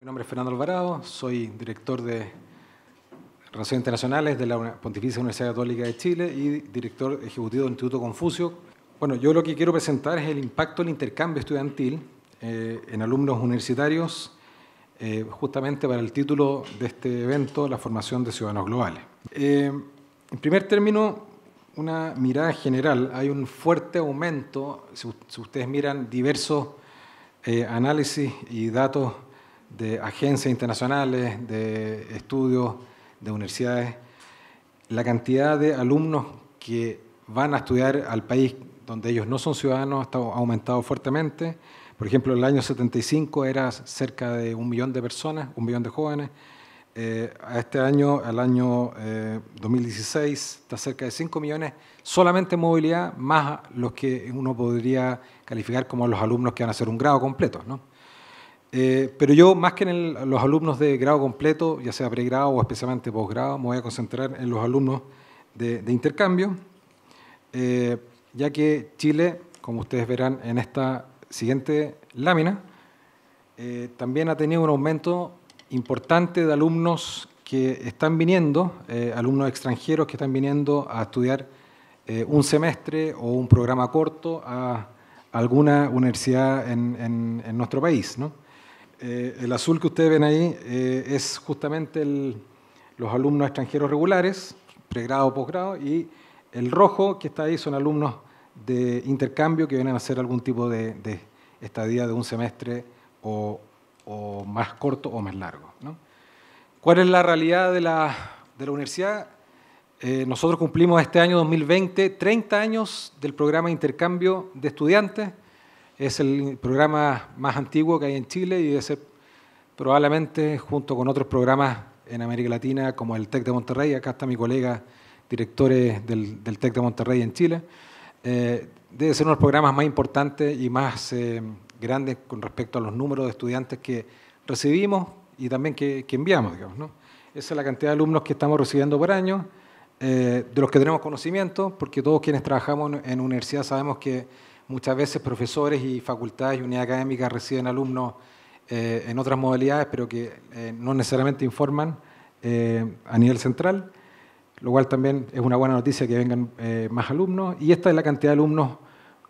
Mi nombre es Fernando Alvarado, soy director de Relaciones Internacionales de la Pontificia Universidad Católica de Chile y director ejecutivo del Instituto Confucio. Bueno, yo lo que quiero presentar es el impacto del intercambio estudiantil eh, en alumnos universitarios, eh, justamente para el título de este evento, la formación de ciudadanos globales. Eh, en primer término, una mirada general, hay un fuerte aumento, si, si ustedes miran diversos análisis y datos de agencias internacionales, de estudios, de universidades, la cantidad de alumnos que van a estudiar al país donde ellos no son ciudadanos ha aumentado fuertemente. Por ejemplo, en el año 75 era cerca de un millón de personas, un millón de jóvenes. Eh, a este año, el año 2016, eh, está cerca de 5 millones solamente en movilidad, más los que uno podría calificar como los alumnos que van a hacer un grado completo. ¿no? Eh, pero yo, más que en los alumnos de grado completo, ya sea pregrado o especialmente posgrado, me voy a concentrar en los alumnos de, intercambio, eh, ya que Chile, como ustedes verán en esta siguiente lámina, eh, también ha tenido un aumento importante de alumnos que están viniendo, alumnos extranjeros que están viniendo a estudiar un semestre o un programa corto a alguna universidad en, en nuestro país. ¿no? Eh, el azul que ustedes ven ahí eh, es justamente los alumnos extranjeros regulares, pregrado, posgrado, y el rojo que está ahí son alumnos de intercambio que vienen a hacer algún tipo de, estadía de un semestre o, más corto o más largo. ¿Cuál es la realidad de la, universidad? Eh, nosotros cumplimos este año 2020 30 años del programa de intercambio de estudiantes es el programa más antiguo que hay en Chile y debe ser probablemente junto con otros programas en América Latina como el TEC de Monterrey, acá está mi colega, director del, TEC de Monterrey en Chile, eh, debe ser uno de los programas más importantes y más eh, grandes con respecto a los números de estudiantes que recibimos y también que, enviamos. Digamos, Esa es la cantidad de alumnos que estamos recibiendo por año, eh, de los que tenemos conocimiento, porque todos quienes trabajamos en universidad sabemos que Muchas veces profesores y facultades y unidades académicas reciben alumnos eh, en otras modalidades, pero que eh, no necesariamente informan eh, a nivel central, lo cual también es una buena noticia que vengan más alumnos. Y esta es la cantidad de alumnos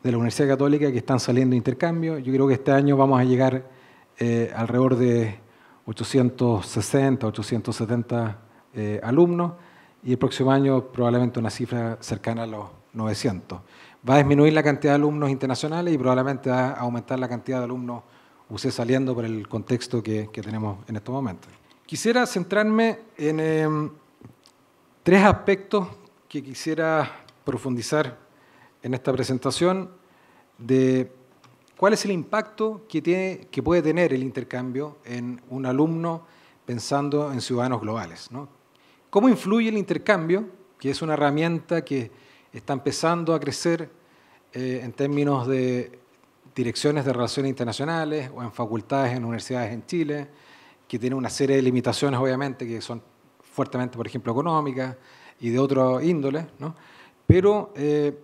de la Universidad Católica que están saliendo de intercambio. Yo creo que este año vamos a llegar alrededor de 860, 870 alumnos y el próximo año probablemente una cifra cercana a los 900 va a disminuir la cantidad de alumnos internacionales y probablemente va a aumentar la cantidad de alumnos usted saliendo por el contexto que, tenemos en estos momentos. Quisiera centrarme en em, tres aspectos que quisiera profundizar en esta presentación de cuál es el impacto que, tiene, que puede tener el intercambio en un alumno pensando en ciudadanos globales. ¿no? ¿Cómo influye el intercambio, que es una herramienta que está empezando a crecer eh, en términos de direcciones de relaciones internacionales o en facultades en universidades en Chile, que tiene una serie de limitaciones, obviamente, que son fuertemente, por ejemplo, económicas y de otro índole, ¿no? pero eh,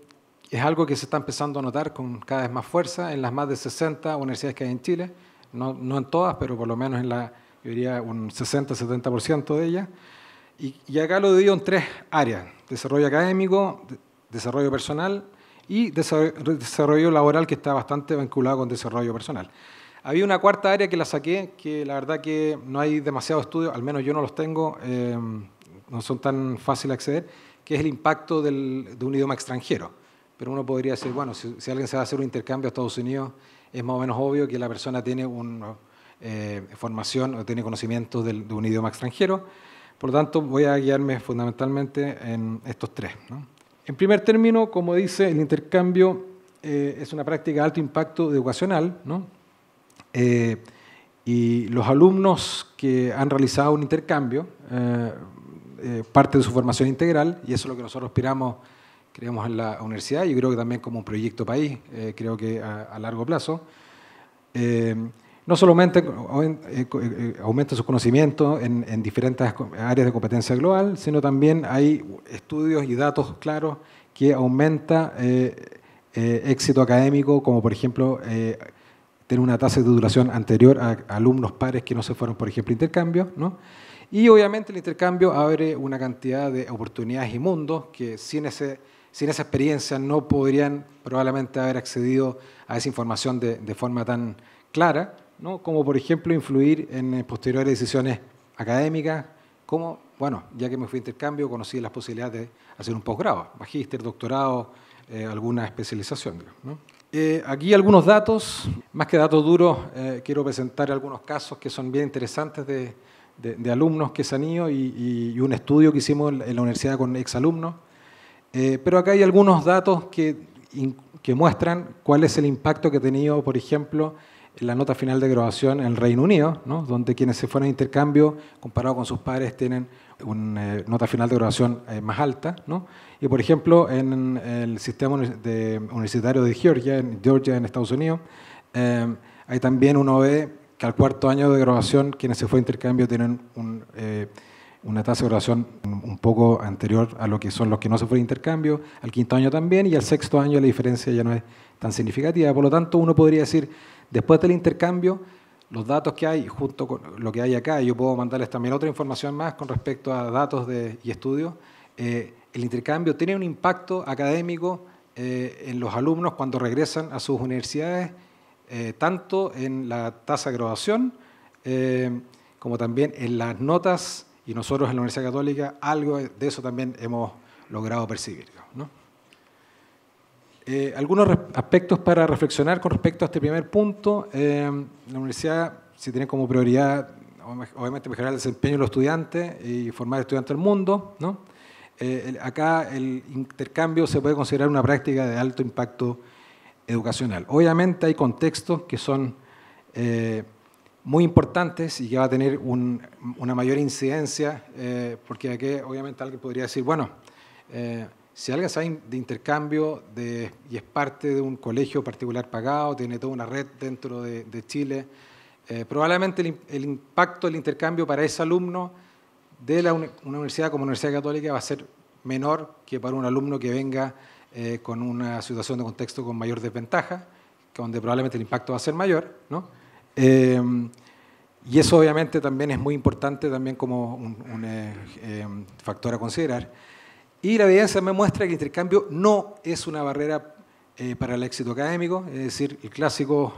es algo que se está empezando a notar con cada vez más fuerza en las más de 60 universidades que hay en Chile, no, no en todas, pero por lo menos en la, yo diría, un 60-70% de ellas. Y, acá lo divido en tres áreas, desarrollo académico, desarrollo personal y desarrollo laboral que está bastante vinculado con desarrollo personal. Había una cuarta área que la saqué, que la verdad que no hay demasiado estudio, al menos yo no los tengo, eh, no son tan fáciles de acceder, que es el impacto del, de un idioma extranjero. Pero uno podría decir, bueno, si, alguien se va a hacer un intercambio a Estados Unidos, es más o menos obvio que la persona tiene una eh, formación o tiene conocimiento de, un idioma extranjero. Por lo tanto, voy a guiarme fundamentalmente en estos tres. En primer término, como dice, el intercambio eh, es una práctica de alto impacto educacional, ¿no? Eh, y los alumnos que han realizado un intercambio, eh, parte de su formación integral, y eso es lo que nosotros aspiramos, creemos, en la universidad, y creo que también como un proyecto país, creo que a, a largo plazo, no solamente eh, eh, eh, aumenta su conocimiento en, diferentes áreas de competencia global, sino también hay estudios y datos claros que aumenta éxito académico, como por ejemplo tener una tasa de duración anterior a, alumnos pares que no se fueron, por ejemplo, a intercambios. Y obviamente el intercambio abre una cantidad de oportunidades y mundos que sin, sin esa experiencia no podrían probablemente haber accedido a esa información de, de forma tan clara. ¿no? como por ejemplo influir en eh, posteriores decisiones académicas, como, bueno, ya que me fui a intercambio, conocí las posibilidades de hacer un posgrado, magíster, doctorado, eh, alguna especialización. Eh, aquí algunos datos, más que datos duros, quiero presentar algunos casos que son bien interesantes de, alumnos que se han y, un estudio que hicimos en la universidad con exalumnos. pero acá hay algunos datos que, que muestran cuál es el impacto que ha tenido, por ejemplo, la nota final de graduación en el Reino Unido, donde quienes se fueron a intercambio, comparado con sus padres, tienen una eh, nota final de graduación eh, más alta. Y, por ejemplo, en el sistema universitario de Georgia, en Georgia, en Estados Unidos, eh, hay también uno ve que al cuarto año de graduación, quienes se fueron a intercambio tienen una tasa de graduación un poco anterior a lo que son los que no se fueron a intercambio, al quinto año también, y al sexto año la diferencia ya no es tan significativa. Por lo tanto, uno podría decir Después del intercambio, los datos que hay, junto con lo que hay acá, yo puedo mandarles también otra información más con respecto a datos de, y estudios, eh, el intercambio tiene un impacto académico eh, en los alumnos cuando regresan a sus universidades, eh, tanto en la tasa de graduación como también en las notas, y nosotros en la Universidad Católica algo de eso también hemos logrado percibir. ¿no? Eh, algunos aspectos para reflexionar con respecto a este primer punto. Eh, la universidad, si tiene como prioridad, obviamente, mejorar el desempeño de los estudiantes y formar estudiantes del mundo, ¿no? Eh, acá el intercambio se puede considerar una práctica de alto impacto educacional. Obviamente hay contextos que son muy importantes y que va a tener una mayor incidencia, porque aquí obviamente alguien podría decir, bueno, si alguien sabe de intercambio y es parte de un colegio particular pagado, tiene toda una red dentro de, Chile, eh, probablemente el, impacto del intercambio para ese alumno de una universidad como Universidad Católica va a ser menor que para un alumno que venga eh, con una situación de contexto con mayor desventaja, donde probablemente el impacto va a ser mayor, ¿no? Em, y eso obviamente también es muy importante también como un eh, factor a considerar. Y la evidencia me muestra que el intercambio no es una barrera eh, para el éxito académico, es decir, el clásico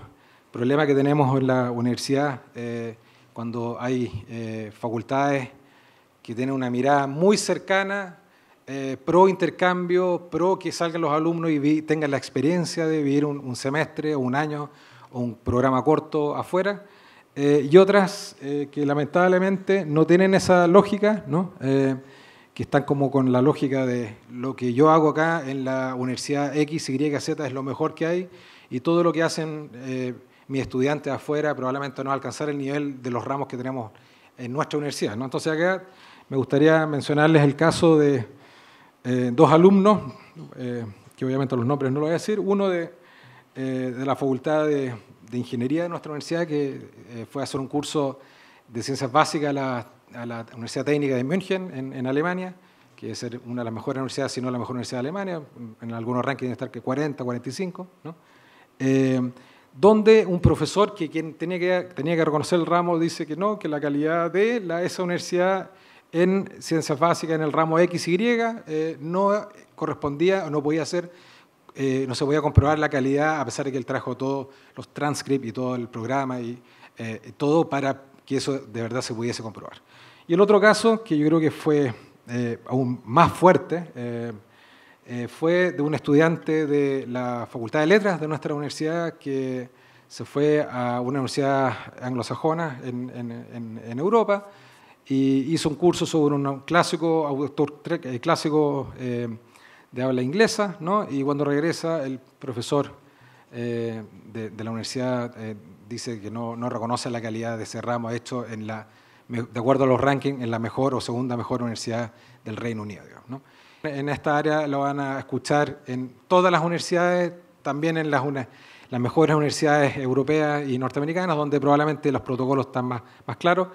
problema que tenemos en la universidad eh, cuando hay eh, facultades que tienen una mirada muy cercana, pro intercambio, pro que salgan los alumnos y tengan la experiencia de vivir un, un, semestre o un año o un programa corto afuera, y otras que lamentablemente no tienen esa lógica, ¿no? que están como con la lógica de lo que yo hago acá en la Universidad X, Y, Z es lo mejor que hay y todo lo que hacen eh, mis estudiantes afuera probablemente no va alcanzar el nivel de los ramos que tenemos en nuestra universidad. ¿no? Entonces acá me gustaría mencionarles el caso de eh, dos alumnos, eh, que obviamente los nombres no lo voy a decir, uno de, la Facultad de, de, Ingeniería de nuestra universidad, que fue a hacer un curso de ciencias básicas a la a la Universidad Técnica de München, en, Alemania, que es una de las mejores universidades, si no la mejor universidad de Alemania, en algunos rankings debe estar que 40, 45, ¿no? Eh, donde un profesor que quien tenía que, tenía que reconocer el ramo dice que no, que la calidad de la, esa universidad en ciencias básicas en el ramo X y eh, no correspondía o no podía ser, eh, no se podía comprobar la calidad a pesar de que él trajo todos los transcripts y todo el programa y eh, todo para que eso de verdad se pudiese comprobar. Y el otro caso, que yo creo que fue eh, aún más fuerte, eh, eh, fue de un estudiante de la Facultad de Letras de nuestra universidad que se fue a una universidad anglosajona en, Europa y hizo un curso sobre un clásico, autor clásico de habla inglesa, y cuando regresa el profesor de, de, la Universidad dice que no, reconoce la calidad de ese ramo hecho de acuerdo a los rankings en la mejor o segunda mejor universidad del Reino Unido. En esta área lo van a escuchar en todas las universidades, también en las, las mejores universidades europeas y norteamericanas, donde probablemente los protocolos están más, claros.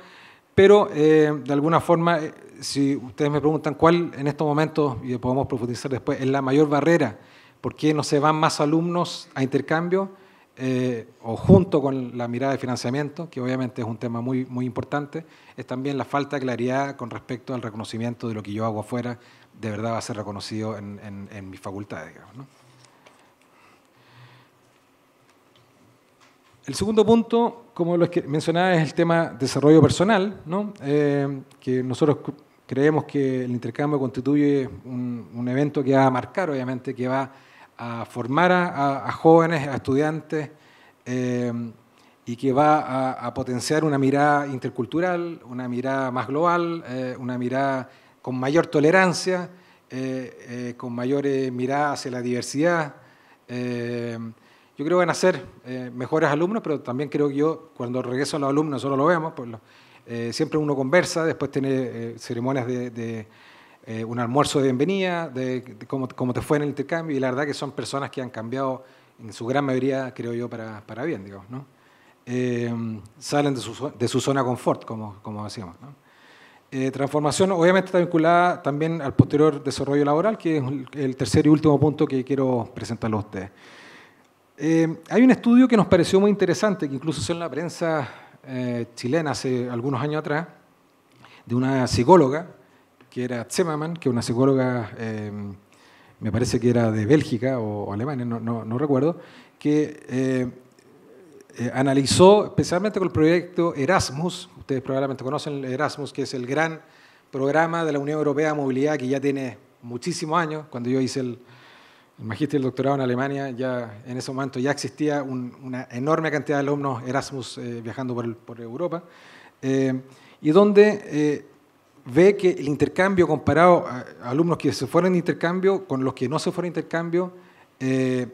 Pero eh, de alguna forma, eh, si ustedes me preguntan cuál en estos momentos, y podemos profundizar después, es la mayor barrera, por qué no se van más alumnos a intercambio, eh, o junto con la mirada de financiamiento, que obviamente es un tema muy, muy importante, es también la falta de claridad con respecto al reconocimiento de lo que yo hago afuera, de verdad va a ser reconocido en, en, mis facultades. El segundo punto, como lo mencionaba, es el tema desarrollo personal, ¿no? Eh, que nosotros creemos que el intercambio constituye un, un evento que va a marcar, obviamente, que va a a formar a, jóvenes, a estudiantes, eh, y que va a, potenciar una mirada intercultural, una mirada más global, eh, una mirada con mayor tolerancia, eh, con mayor mirada hacia la diversidad. yo creo que van a ser mejores alumnos, pero también creo que yo, cuando regreso a los alumnos, solo lo vemos, pues siempre uno conversa, después tiene ceremonias de eh, un almuerzo de bienvenida, de, cómo, cómo, te fue en el intercambio, y la verdad que son personas que han cambiado en su gran mayoría, creo yo, para, bien, digamos, eh, salen de su, de zona confort, como, como decíamos, eh, transformación obviamente está vinculada también al posterior desarrollo laboral, que es el tercer y último punto que quiero presentarles a ustedes. hay un estudio que nos pareció muy interesante, que incluso salió en la prensa chilena hace algunos años atrás, de una psicóloga que era Zemaman, que es una psicóloga, em, me parece que era de Bélgica o, Alemania, no, recuerdo, que em, eh, analizó, especialmente con el proyecto Erasmus, ustedes probablemente conocen Erasmus, que es el gran programa de la Unión Europea de Movilidad que ya tiene muchísimos años, cuando yo hice el, el magíster y el doctorado en Alemania, ya en ese momento ya existía una enorme cantidad de alumnos Erasmus eh, viajando por, por Europa, em, y donde eh, ve que el intercambio comparado a alumnos que se fueron de intercambio con los que no se fueron de intercambio, eh,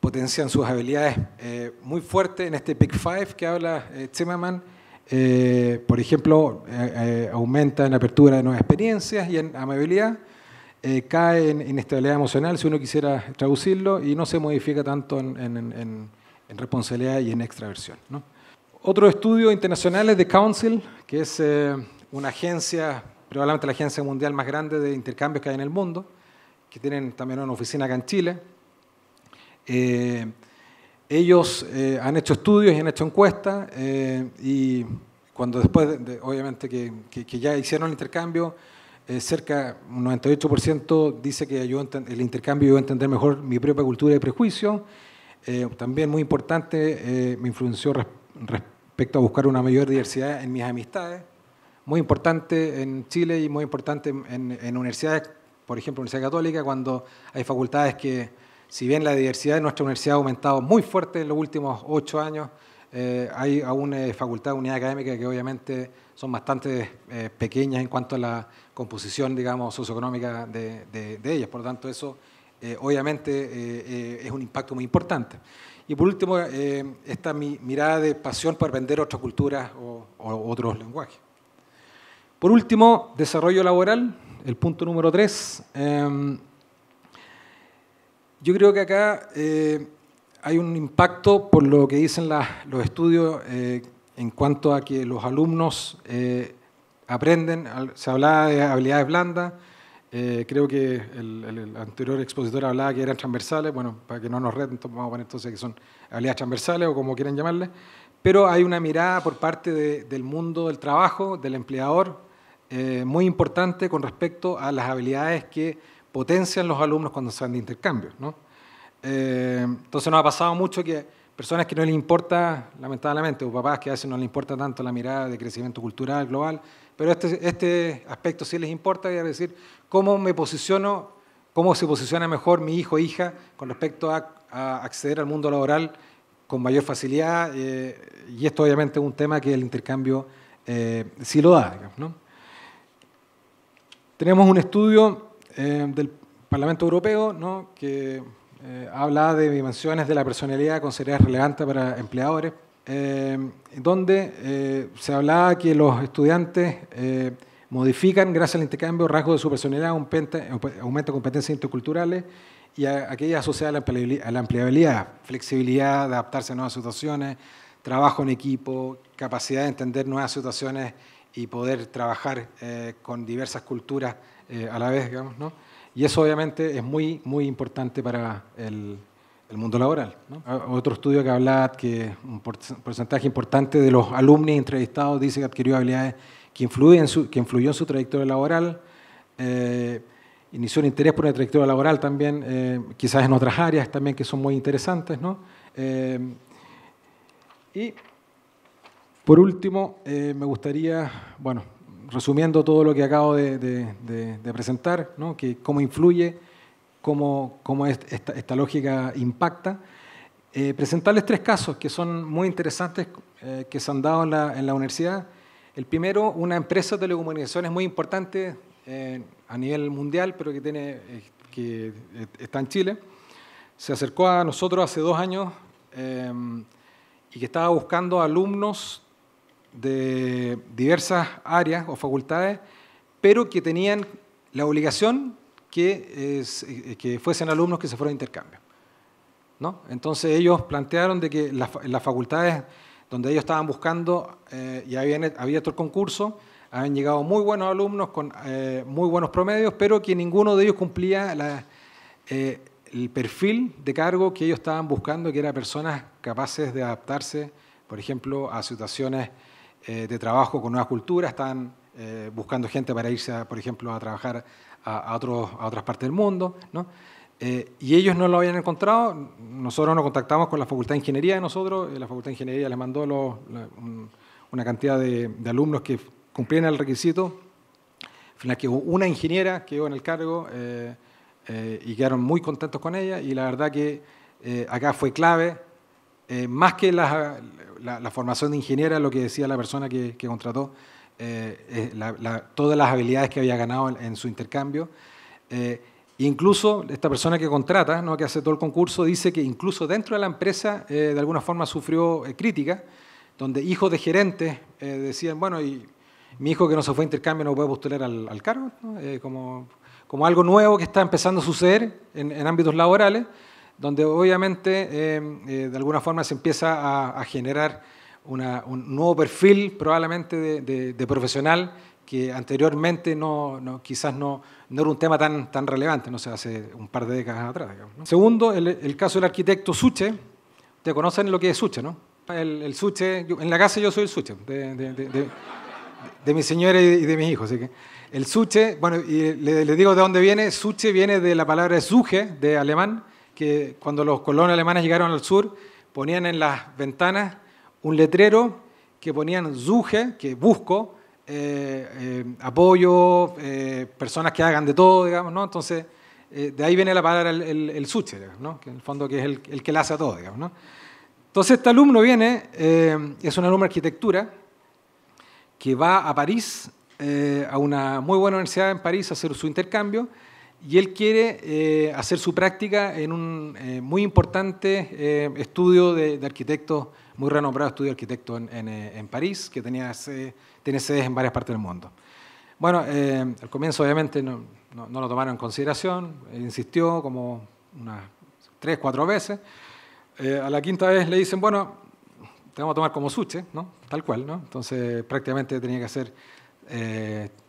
potencian sus habilidades eh, muy fuerte en este Big Five que habla eh, Zimmerman. Eh, por ejemplo, aumenta en apertura de nuevas experiencias y en amabilidad, cae en estabilidad emocional, si uno quisiera traducirlo, y no se modifica tanto en, responsabilidad y en extraversión. Otro estudio internacional es de Council, que es una agencia, probablemente la agencia mundial más grande de intercambios que hay en el mundo, que tienen también una oficina acá en Chile. Eh, ellos eh, han hecho estudios y han hecho encuestas eh, y cuando después, obviamente, que, que, ya hicieron el intercambio, cerca un 98% dice que ayudó, el intercambio ayudó a entender mejor mi propia cultura y prejuicio. también muy importante, me influenció respecto a buscar una mayor diversidad en mis amistades muy importante en Chile y muy importante en, universidades, por ejemplo, Universidad Católica, cuando hay facultades que, si bien la diversidad de nuestra universidad ha aumentado muy fuerte en los últimos ocho años, eh, hay aún eh, facultades, unidades académicas que obviamente son bastante eh, pequeñas en cuanto a la composición, digamos, socioeconómica de, ellas. Por lo tanto, eso obviamente es un impacto muy importante. Y por último, esta mi, mirada de pasión por aprender otras culturas o otros lenguajes. Por último, desarrollo laboral, el punto número tres. Em, yo creo que acá eh, hay un impacto por lo que dicen los estudios eh, en cuanto a que los alumnos eh, aprenden, se hablaba de habilidades blandas, creo que el, anterior expositor hablaba que eran transversales, bueno, para que no nos reten, vamos a poner entonces que son habilidades transversales o como quieran llamarle. pero hay una mirada por parte del mundo del trabajo, del empleador, eh, muy importante con respecto a las habilidades que potencian los alumnos cuando se van de intercambio. ¿no? Eh, entonces nos ha pasado mucho que personas que no les importa, lamentablemente, o papás que a veces no les importa tanto la mirada de crecimiento cultural, global, pero este, este aspecto sí les importa, es decir, cómo me posiciono, cómo se posiciona mejor mi hijo o hija con respecto a, acceder al mundo laboral con mayor facilidad, eh, y esto obviamente es un tema que el intercambio sí lo da, digamos, ¿no? Tenemos un estudio eh, del Parlamento Europeo ¿no? que eh, habla de dimensiones de la personalidad consideradas relevantes para empleadores, eh, donde se hablaba que los estudiantes modifican, gracias al intercambio, rasgos de su personalidad, aumenta, competencias interculturales y aquellas asociadas a la empleabilidad, flexibilidad, adaptarse a nuevas situaciones, trabajo en equipo, capacidad de entender nuevas situaciones y poder trabajar eh, con diversas culturas eh, a la vez, digamos, ¿no? Y eso obviamente es muy, muy importante para el, mundo laboral. Ah, otro estudio que hablaba que un porcentaje importante de los alumnos entrevistados dice que adquirió habilidades que, influyen que influyó en su trayectoria laboral, eh, inició un interés por una trayectoria laboral también, quizás en otras áreas también que son muy interesantes. ¿no? y por último, eh, me gustaría, bueno, resumiendo todo lo que acabo de, presentar, ¿no? que cómo influye, cómo, cómo esta, lógica impacta, eh, presentarles tres casos que son muy interesantes eh, que se han dado en la, universidad. El primero, una empresa de telecomunicaciones muy importante a nivel mundial, pero que, tiene, que está en Chile, se acercó a nosotros hace dos años y que estaba buscando alumnos de diversas áreas o facultades, pero que tenían la obligación eh, que, fuesen alumnos que se fueran a intercambio. ¿no? Entonces ellos plantearon de que las, las facultades donde ellos estaban buscando, eh, y había habían abierto el concurso, habían llegado muy buenos alumnos con eh, muy buenos promedios, pero que ninguno de ellos cumplía el perfil de cargo que ellos estaban buscando, que eran personas capaces de adaptarse, por ejemplo, a situaciones eh, de trabajo con nuevas culturas, están eh, buscando gente para irse, por ejemplo, a trabajar a, a otras partes del mundo, ¿no? Eh, y ellos no lo habían encontrado, nosotros nos contactamos con la Facultad de Ingeniería de nosotros, la Facultad de Ingeniería les mandó una cantidad de, alumnos que cumplían el requisito, al final una ingeniera, quedó en el cargo y quedaron muy contentos con ella y la verdad que acá fue clave eh, más que la, formación de ingeniera, lo que decía la persona que, contrató, eh, todas las habilidades que había ganado en, su intercambio. Eh, incluso esta persona que contrata, ¿no? que hace todo el concurso, dice que incluso dentro de la empresa de alguna forma sufrió crítica, donde hijos de gerentes decían, bueno, y mi hijo que no se fue a intercambio no puede postular al, cargo, como, como, algo nuevo que está empezando a suceder en ámbitos laborales donde obviamente em, eh, de alguna forma se empieza a, generar un nuevo perfil probablemente de, profesional que anteriormente no, quizás no, no, era un tema tan, tan relevante, no sé, hace un par de décadas atrás. Segundo, el, caso del arquitecto Suche, te conocen lo que es Suche, ¿no? El, Suche, en la casa yo soy el Suche, de, de, de, mi señora y de, mis hijos, así que el Suche, bueno, y le, le, digo de dónde viene, Suche viene de la palabra Suche, de alemán, que cuando los colonos alemanes llegaron al sur, ponían en las ventanas un letrero que ponían Zuge, que busco, eh, eh, apoyo, eh, personas que hagan de todo, digamos, ¿no? Entonces, de ahí viene la palabra el, el, ¿no? Que en el fondo que es el, que la hace a todo, digamos, ¿no? Entonces, este alumno viene, es un alumno de arquitectura, que va a París, a una muy buena universidad en París a hacer su intercambio, y él quiere eh, hacer su práctica en un eh, muy importante eh, estudio de, arquitecto, arquitectos, muy renombrado estudio de arquitectos en, París, que tenía tiene sedes en varias partes del mundo. Bueno, al comienzo obviamente no, lo tomaron en consideración, insistió como unas tres, cuatro veces. a la quinta vez le dicen, bueno, te vamos a tomar como suche, ¿no? Tal cual, ¿no? Entonces prácticamente tenía que hacer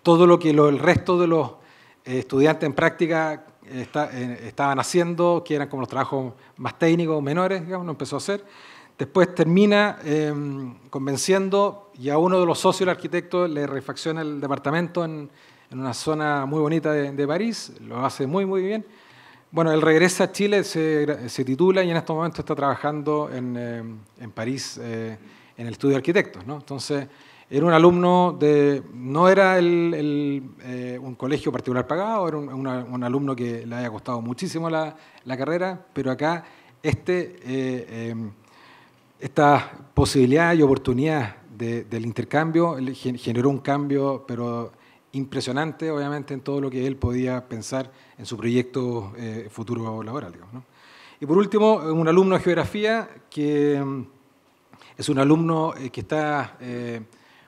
todo lo que el resto de los estudiante en práctica eh, eh, estaban haciendo, que eran como los trabajos más técnicos, menores, digamos, no empezó a hacer. Después termina em, convenciendo y a uno de los socios del arquitecto le refacciona el departamento en, una zona muy bonita de, París, lo hace muy, muy bien. Bueno, él regresa a Chile, se, titula y en estos momento está trabajando en, em, París eh, en el estudio de arquitectos. ¿no? Entonces, era un alumno de. No era eh, un colegio particular pagado, era un, alumno que le había costado muchísimo la, carrera, pero acá este, eh, em, esta posibilidad y oportunidad del intercambio generó un cambio, pero impresionante, obviamente, en todo lo que él podía pensar en su proyecto eh, futuro laboral. Y por último, un alumno de geografía que em, es un alumno eh, que está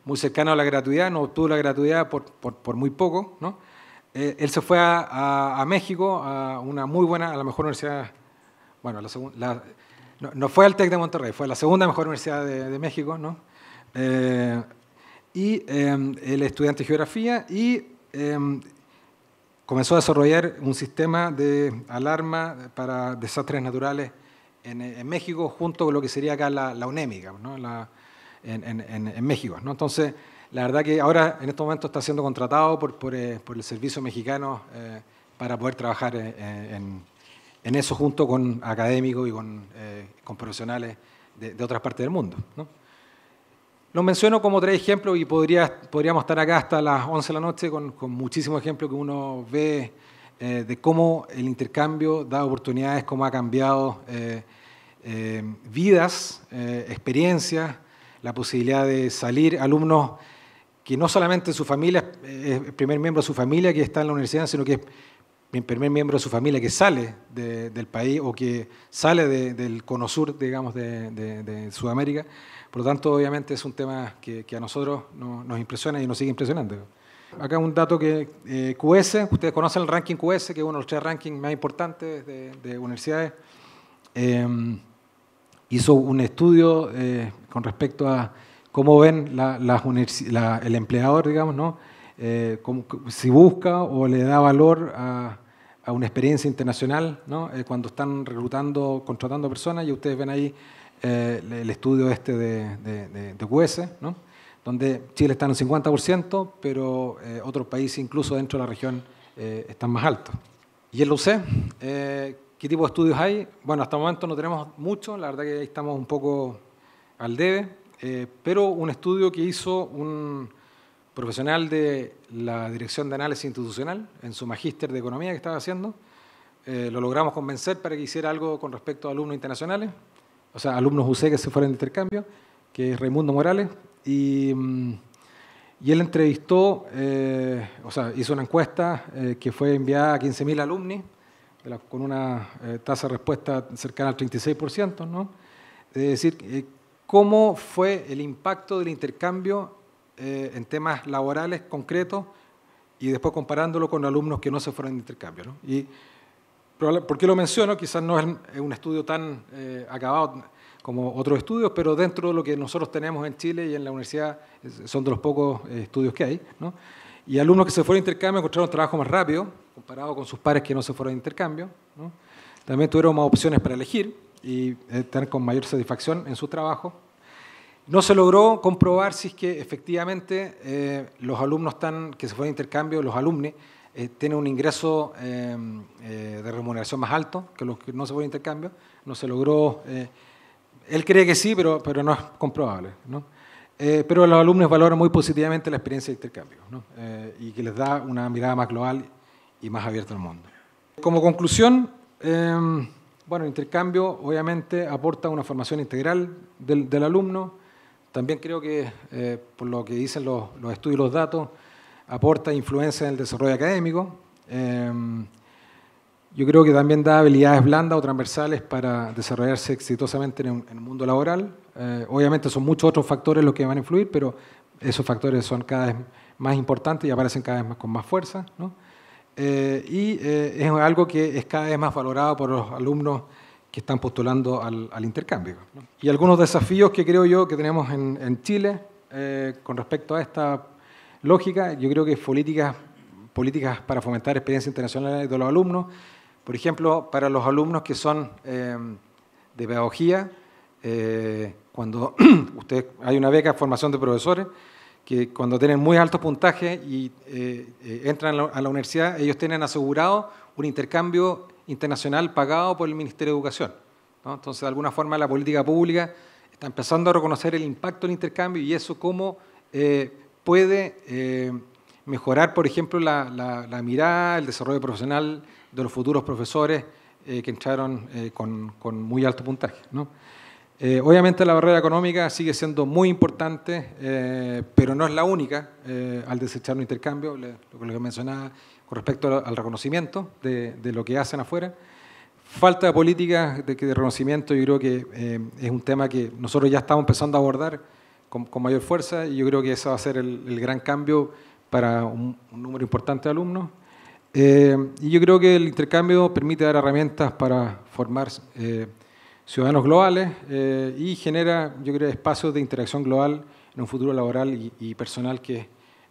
muy cercano a la gratuidad, no obtuvo la gratuidad por, muy poco, ¿no? Eh, él se fue a, México, a una muy buena, a la mejor universidad, bueno, la, la no, fue al TEC de Monterrey, fue la segunda mejor universidad de, México, ¿no? Eh, y em, él estudiante de geografía y em, comenzó a desarrollar un sistema de alarma para desastres naturales en, México junto con lo que sería acá la, la ¿no? en, México. ¿no? Entonces, la verdad que ahora en este momento está siendo contratado por, por, eh, el servicio mexicano eh, para poder trabajar eh, en, eso junto con académicos y con, con profesionales de, otras partes del mundo. ¿no? Los menciono como tres ejemplos y podría, podríamos estar acá hasta las 11 de la noche con, con muchísimos ejemplos que uno ve de cómo el intercambio da oportunidades, cómo ha cambiado vidas, experiencias, la posibilidad de salir, alumnos que no solamente su familia eh, es el primer miembro de su familia que está en la universidad, sino que es el primer miembro de su familia que sale del país o que sale del cono sur, digamos, de, Sudamérica. Por lo tanto, obviamente es un tema que, a nosotros nos impresiona y nos sigue impresionando. Acá un dato que eh, QS, ustedes conocen el ranking QS, que es uno de los tres rankings más importantes de, universidades. Em, hizo un estudio eh, con respecto a cómo ven el empleador, digamos, ¿no? Eh, cómo, si busca o le da valor a, una experiencia internacional, ¿no? Eh, cuando están reclutando, contratando personas, y ustedes ven ahí el estudio este de, de, US, ¿no? donde Chile está en un 50%, pero otros países, incluso dentro de la región, están más altos. Y el UC, ¿Qué tipo de estudios hay? Bueno, hasta el momento no tenemos mucho, la verdad que ahí estamos un poco al debe, eh, pero un estudio que hizo un profesional de la Dirección de Análisis Institucional, en su magíster de Economía que estaba haciendo, eh, lo logramos convencer para que hiciera algo con respecto a alumnos internacionales, o sea, alumnos UC que se fueran de intercambio, que es Raimundo Morales, y, mm, él entrevistó, eh, o sea, hizo una encuesta que fue enviada a 15.000 alumni, con una eh, tasa de respuesta cercana al 36%, ¿no? Es decir, eh, ¿cómo fue el impacto del intercambio eh, en temas laborales concretos y después comparándolo con alumnos que no se fueron de intercambio? ¿no? Y, ¿Por qué lo menciono? Quizás no es un estudio tan acabado como otros estudios, pero dentro de lo que nosotros tenemos en Chile y en la universidad son de los pocos estudios que hay, ¿no? Y alumnos que se fueron a intercambio encontraron trabajo más rápido, comparado con sus pares que no se fueron a intercambio. También tuvieron más opciones para elegir y están eh, con mayor satisfacción en su trabajo. No se logró comprobar si es que efectivamente eh, los alumnos que se fueron a intercambio, los alumnos, eh, tienen un ingreso em, de remuneración más alto que los que no se a intercambio. No se logró. él cree que sí, pero, pero no es comprobable. ¿no? Eh, pero los alumnos valoran muy positivamente la experiencia de intercambio eh, y que les da una mirada más global y más abierta al mundo. Como conclusión, em, bueno, el intercambio obviamente aporta una formación integral del, alumno. También creo que, eh, por lo que dicen los, estudios y los datos, aporta influencia en el desarrollo académico. Em, yo creo que también da habilidades blandas o transversales para desarrollarse exitosamente en el mundo laboral. Eh, obviamente son muchos otros factores los que van a influir, pero esos factores son cada vez más importantes y aparecen cada vez más, con más fuerza. Eh, y eh, es algo que es cada vez más valorado por los alumnos que están postulando al, intercambio. Y algunos desafíos que creo yo que tenemos en, Chile con respecto a esta lógica, yo creo que políticas, políticas para fomentar experiencia internacional de los alumnos, por ejemplo, para los alumnos que son de pedagogía, eh, cuando usted, hay una beca de formación de profesores, que cuando tienen muy alto puntaje y eh, eh, entran a la, universidad, ellos tienen asegurado un intercambio internacional pagado por el Ministerio de Educación. Entonces, de alguna forma, la política pública está empezando a reconocer el impacto del intercambio y eso cómo puede mejorar, por ejemplo, la, mirada, el desarrollo profesional de los futuros profesores que entraron con, con, muy alto puntaje. ¿no? Eh, obviamente la barrera económica sigue siendo muy importante, eh, pero no es la única eh, al desechar un intercambio, lo, que mencionaba con respecto al, reconocimiento de, lo que hacen afuera. Falta de política de, de, reconocimiento, yo creo que es un tema que nosotros ya estamos empezando a abordar con, mayor fuerza y yo creo que eso va a ser el, gran cambio para un, número importante de alumnos. y yo creo que el intercambio permite dar herramientas para formarse ciudadanos globales eh, y genera, yo creo, espacios de interacción global en un futuro laboral y, personal que es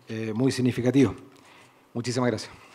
eh, muy significativo. Muchísimas gracias.